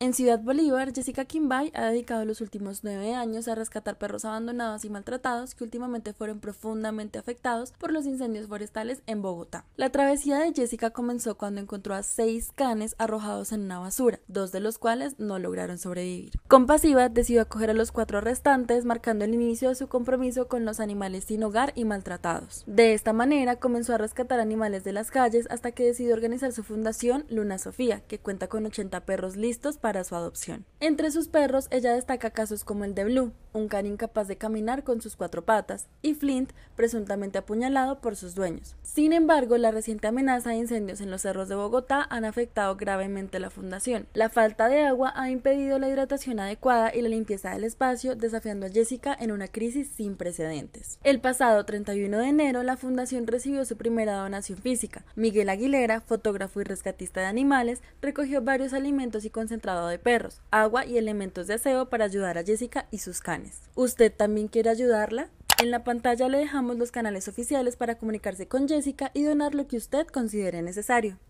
En Ciudad Bolívar, Jessica Kimbay ha dedicado los últimos nueve años a rescatar perros abandonados y maltratados que últimamente fueron profundamente afectados por los incendios forestales en Bogotá. La travesía de Jessica comenzó cuando encontró a seis canes arrojados en una basura, dos de los cuales no lograron sobrevivir. Compasiva decidió acoger a los cuatro restantes, marcando el inicio de su compromiso con los animales sin hogar y maltratados. De esta manera comenzó a rescatar animales de las calles hasta que decidió organizar su fundación Luna Sofía, que cuenta con 80 perros listos para para su adopción. Entre sus perros, ella destaca casos como el de Blue, un canin capaz de caminar con sus cuatro patas, y Flint, presuntamente apuñalado por sus dueños. Sin embargo, la reciente amenaza de incendios en los cerros de Bogotá han afectado gravemente la fundación. La falta de agua ha impedido la hidratación adecuada y la limpieza del espacio, desafiando a Jessica en una crisis sin precedentes. El pasado 31 de enero, la fundación recibió su primera donación física. Miguel Aguilera, fotógrafo y rescatista de animales, recogió varios alimentos y concentrados de perros, agua y elementos de aseo para ayudar a Jessica y sus canes. ¿Usted también quiere ayudarla? En la pantalla le dejamos los canales oficiales para comunicarse con Jessica y donar lo que usted considere necesario.